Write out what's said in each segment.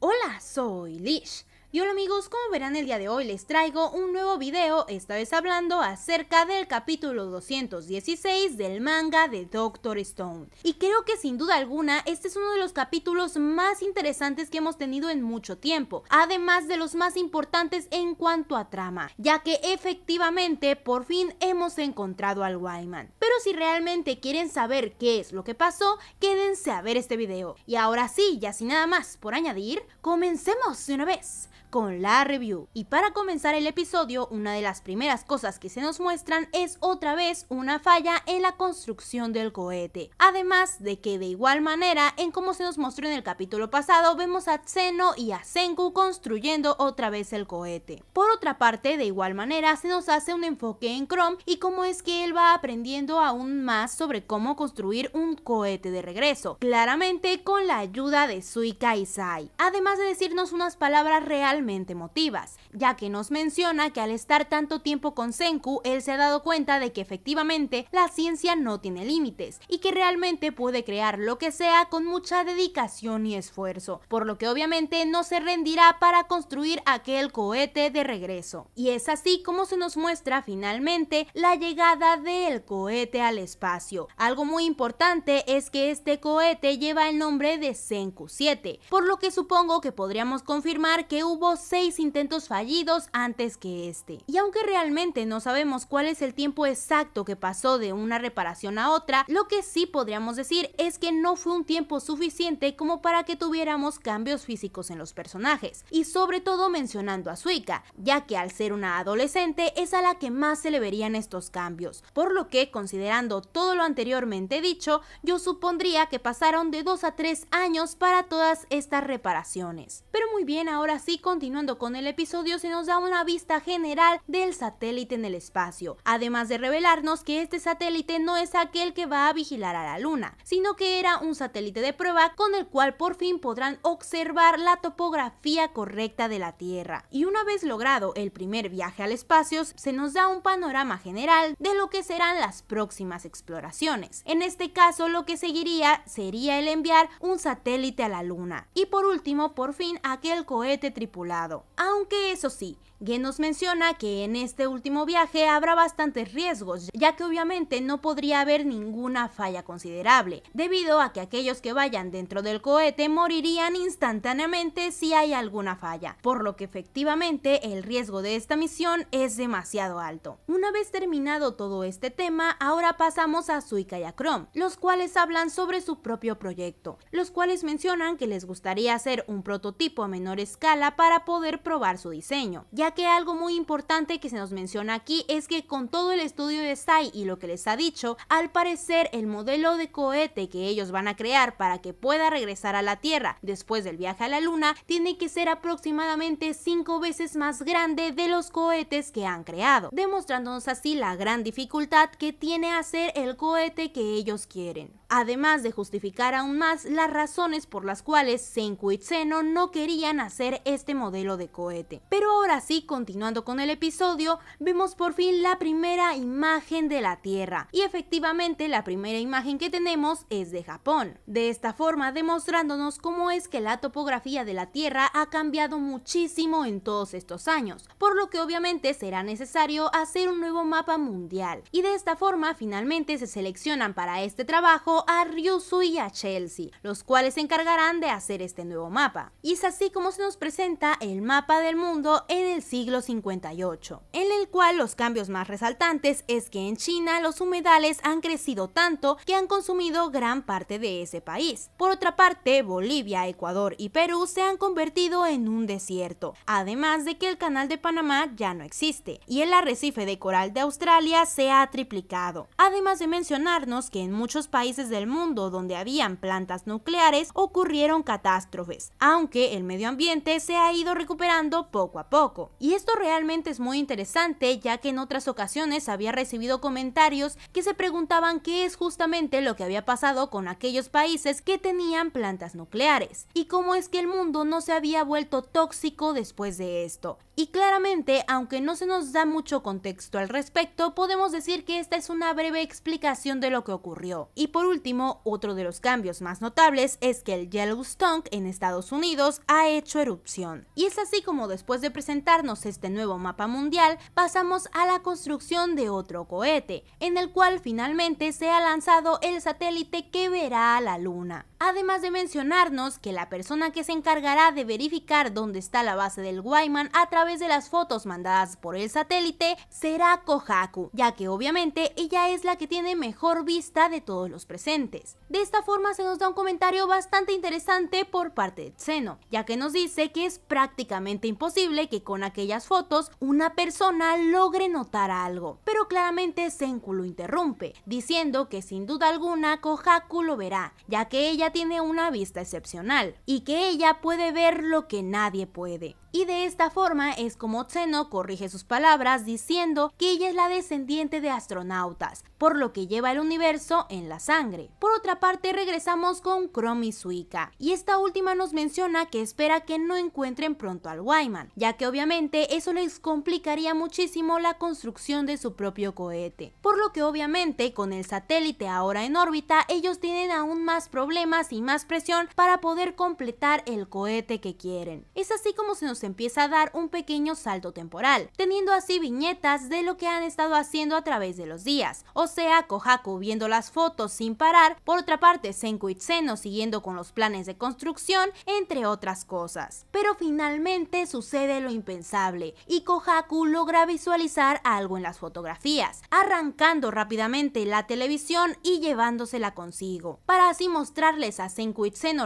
Hola, soy Lish hola amigos, como verán el día de hoy les traigo un nuevo video, esta vez hablando acerca del capítulo 216 del manga de Doctor Stone. Y creo que sin duda alguna este es uno de los capítulos más interesantes que hemos tenido en mucho tiempo, además de los más importantes en cuanto a trama, ya que efectivamente por fin hemos encontrado al Wyman. Pero si realmente quieren saber qué es lo que pasó, quédense a ver este video. Y ahora sí, ya sin nada más por añadir, comencemos de una vez con la review. Y para comenzar el episodio, una de las primeras cosas que se nos muestran es otra vez una falla en la construcción del cohete. Además de que de igual manera, en como se nos mostró en el capítulo pasado, vemos a Tseno y a Senku construyendo otra vez el cohete. Por otra parte, de igual manera, se nos hace un enfoque en Chrome y cómo es que él va aprendiendo aún más sobre cómo construir un cohete de regreso, claramente con la ayuda de Suika y Sai. Además de decirnos unas palabras reales motivas, ya que nos menciona que al estar tanto tiempo con Senku, él se ha dado cuenta de que efectivamente la ciencia no tiene límites y que realmente puede crear lo que sea con mucha dedicación y esfuerzo, por lo que obviamente no se rendirá para construir aquel cohete de regreso. Y es así como se nos muestra finalmente la llegada del cohete al espacio. Algo muy importante es que este cohete lleva el nombre de Senku 7, por lo que supongo que podríamos confirmar que hubo seis intentos fallidos antes que este. Y aunque realmente no sabemos cuál es el tiempo exacto que pasó de una reparación a otra, lo que sí podríamos decir es que no fue un tiempo suficiente como para que tuviéramos cambios físicos en los personajes, y sobre todo mencionando a Suika, ya que al ser una adolescente es a la que más se le verían estos cambios, por lo que considerando todo lo anteriormente dicho, yo supondría que pasaron de 2 a 3 años para todas estas reparaciones. Pero muy bien, ahora sí con continuando con el episodio se nos da una vista general del satélite en el espacio, además de revelarnos que este satélite no es aquel que va a vigilar a la Luna, sino que era un satélite de prueba con el cual por fin podrán observar la topografía correcta de la Tierra. Y una vez logrado el primer viaje al espacio, se nos da un panorama general de lo que serán las próximas exploraciones. En este caso, lo que seguiría sería el enviar un satélite a la Luna. Y por último, por fin, aquel cohete tripulado aunque eso sí, Genos nos menciona que en este último viaje habrá bastantes riesgos, ya que obviamente no podría haber ninguna falla considerable, debido a que aquellos que vayan dentro del cohete morirían instantáneamente si hay alguna falla, por lo que efectivamente el riesgo de esta misión es demasiado alto. Una vez terminado todo este tema, ahora pasamos a Suika y a Chrome, los cuales hablan sobre su propio proyecto, los cuales mencionan que les gustaría hacer un prototipo a menor escala para poder probar su diseño, ya que algo muy importante que se nos menciona aquí es que con todo el estudio de SAI y lo que les ha dicho, al parecer el modelo de cohete que ellos van a crear para que pueda regresar a la Tierra después del viaje a la Luna tiene que ser aproximadamente 5 veces más grande de los cohetes que han creado, demostrándonos así la gran dificultad que tiene hacer el cohete que ellos quieren además de justificar aún más las razones por las cuales Senku y no querían hacer este modelo de cohete. Pero ahora sí, continuando con el episodio, vemos por fin la primera imagen de la Tierra, y efectivamente la primera imagen que tenemos es de Japón, de esta forma demostrándonos cómo es que la topografía de la Tierra ha cambiado muchísimo en todos estos años, por lo que obviamente será necesario hacer un nuevo mapa mundial, y de esta forma finalmente se seleccionan para este trabajo a Ryusu y a Chelsea, los cuales se encargarán de hacer este nuevo mapa. Y es así como se nos presenta el mapa del mundo en el siglo 58, en el cual los cambios más resaltantes es que en China los humedales han crecido tanto que han consumido gran parte de ese país. Por otra parte, Bolivia, Ecuador y Perú se han convertido en un desierto, además de que el canal de Panamá ya no existe y el arrecife de coral de Australia se ha triplicado. Además de mencionarnos que en muchos países del mundo donde habían plantas nucleares ocurrieron catástrofes, aunque el medio ambiente se ha ido recuperando poco a poco. Y esto realmente es muy interesante ya que en otras ocasiones había recibido comentarios que se preguntaban qué es justamente lo que había pasado con aquellos países que tenían plantas nucleares y cómo es que el mundo no se había vuelto tóxico después de esto. Y claramente, aunque no se nos da mucho contexto al respecto, podemos decir que esta es una breve explicación de lo que ocurrió. Y por último, otro de los cambios más notables es que el Yellowstone en Estados Unidos ha hecho erupción. Y es así como después de presentarnos este nuevo mapa mundial, pasamos a la construcción de otro cohete, en el cual finalmente se ha lanzado el satélite que verá a la Luna. Además de mencionarnos que la persona que se encargará de verificar dónde está la base del Wyman a través de las fotos mandadas por el satélite será Kohaku, ya que obviamente ella es la que tiene mejor vista de todos los presentes. De esta forma se nos da un comentario bastante interesante por parte de Tseno, ya que nos dice que es prácticamente imposible que con aquellas fotos una persona logre notar algo, pero claramente Senku lo interrumpe, diciendo que sin duda alguna Kohaku lo verá, ya que ella tiene una vista excepcional y que ella puede ver lo que nadie puede y de esta forma es como Zeno corrige sus palabras diciendo que ella es la descendiente de astronautas, por lo que lleva el universo en la sangre. Por otra parte regresamos con Chrome Suika, y esta última nos menciona que espera que no encuentren pronto al Wyman, ya que obviamente eso les complicaría muchísimo la construcción de su propio cohete, por lo que obviamente con el satélite ahora en órbita ellos tienen aún más problemas y más presión para poder completar el cohete que quieren. Es así como se nos empieza a dar un pequeño salto temporal, teniendo así viñetas de lo que han estado haciendo a través de los días. O sea, Kohaku viendo las fotos sin parar, por otra parte Senku siguiendo con los planes de construcción, entre otras cosas. Pero finalmente sucede lo impensable y Kohaku logra visualizar algo en las fotografías, arrancando rápidamente la televisión y llevándosela consigo, para así mostrarles a Senku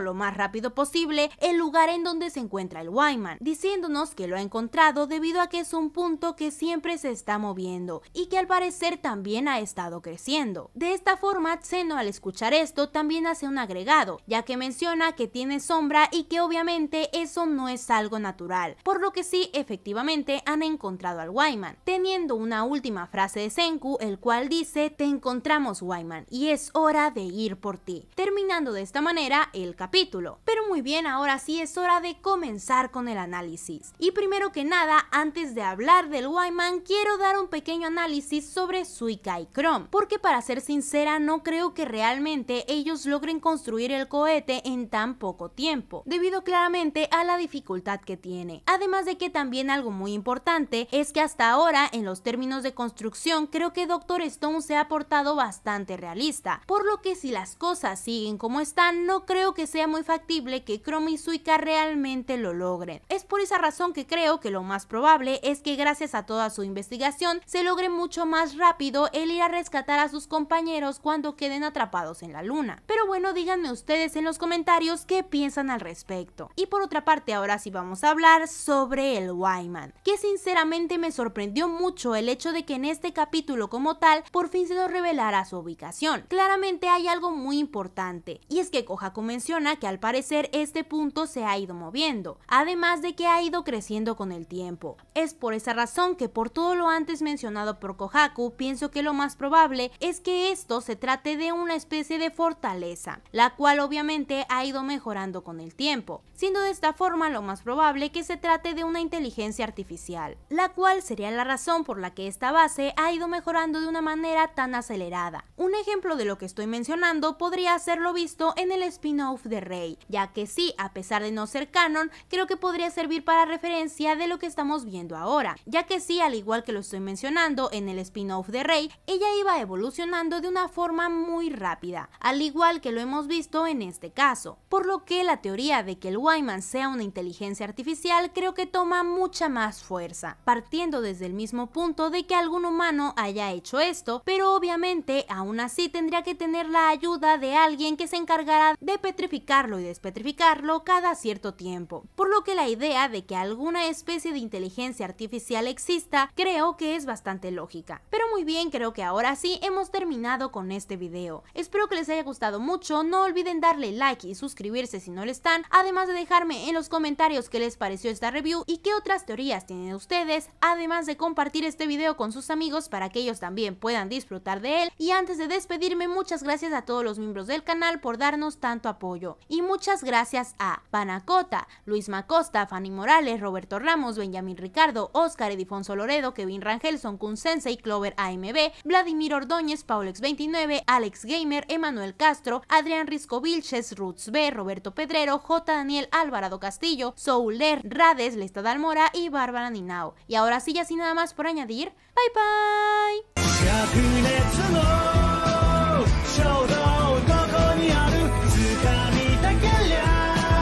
lo más rápido posible el lugar en donde se encuentra el Wyman, diciéndonos que lo ha encontrado debido a que es un punto que siempre se está moviendo y que al parecer también ha estado creciendo. De esta forma, Zeno al escuchar esto también hace un agregado, ya que menciona que tiene sombra y que obviamente eso no es algo natural, por lo que sí efectivamente han encontrado al Wyman, teniendo una última frase de Senku el cual dice te encontramos Wyman y es hora de ir por ti, terminando de esta manera el capítulo. Pero muy bien, ahora sí es hora de comenzar con el análisis. Y primero que nada, antes de hablar del Wyman, quiero dar un pequeño análisis sobre Suika y Chrome, porque para ser sincera no creo que realmente ellos logren construir el cohete en tan poco tiempo, debido claramente a la dificultad que tiene. Además de que también algo muy importante es que hasta ahora, en los términos de construcción, creo que Doctor Stone se ha portado bastante realista, por lo que si las cosas siguen como están, no creo que sea muy factible que Chrome y Suika realmente lo logren. Es por esa razón que creo que lo más probable es que gracias a toda su investigación se logre mucho más rápido el ir a rescatar a sus compañeros cuando queden atrapados en la luna. Pero bueno, díganme ustedes en los comentarios qué piensan al respecto. Y por otra parte, ahora sí vamos a hablar sobre el Wyman, que sinceramente me sorprendió mucho el hecho de que en este capítulo como tal por fin se nos revelara su ubicación. Claramente hay algo muy importante, y es que Kohaku menciona que al parecer este punto se ha ido moviendo, además de que ha ido creciendo con el tiempo. Es por esa razón que por todo lo antes mencionado por Kohaku, pienso que lo más probable es que esto se trate de una especie de fortaleza, la cual obviamente ha ido mejorando con el tiempo, siendo de esta forma lo más probable que se trate de una inteligencia artificial, la cual sería la razón por la que esta base ha ido mejorando de una manera tan acelerada. Un ejemplo de lo que estoy mencionando podría ser lo visto en el spin-off de Rey, ya que sí, a pesar de no ser canon, creo que podría servir para referencia de lo que estamos viendo ahora, ya que sí, al igual que lo estoy mencionando en el spin-off de Rey, ella iba evolucionando de una forma muy rápida, al igual que lo hemos visto en este caso, por lo que la teoría de que el Wyman sea una inteligencia artificial creo que toma mucha más fuerza, partiendo desde el mismo punto de que algún humano haya hecho esto, pero obviamente aún así tendría que tener la ayuda de alguien que se encargará de petrificarlo y despetrificarlo cada cierto tiempo, por lo que la idea de que alguna especie de inteligencia artificial exista, creo que es bastante lógica. Pero muy bien, creo que ahora sí hemos terminado con este video. Espero que les haya gustado mucho, no olviden darle like y suscribirse si no lo están, además de dejarme en los comentarios qué les pareció esta review y qué otras teorías tienen ustedes, además de compartir este video con sus amigos para que ellos también puedan disfrutar de él. Y antes de despedirme, muchas gracias a todos los miembros del canal por darnos tanto apoyo. Y muchas gracias a Panacota, Luis Macosta, Fanny Morales, Roberto Ramos, Benjamín Ricardo, Óscar Edifonso Loredo, Kevin Rangel, Son y Clover AMB, Vladimir Ordóñez, Paulex29, Alex Gamer, Emanuel Castro, Adrián Risco Vilches, Roots B, Roberto Pedrero, J. Daniel Alvarado Castillo, Souler, Rades, Lesta Almora y Bárbara Ninao. Y ahora sí, ya sin nada más por añadir, bye bye.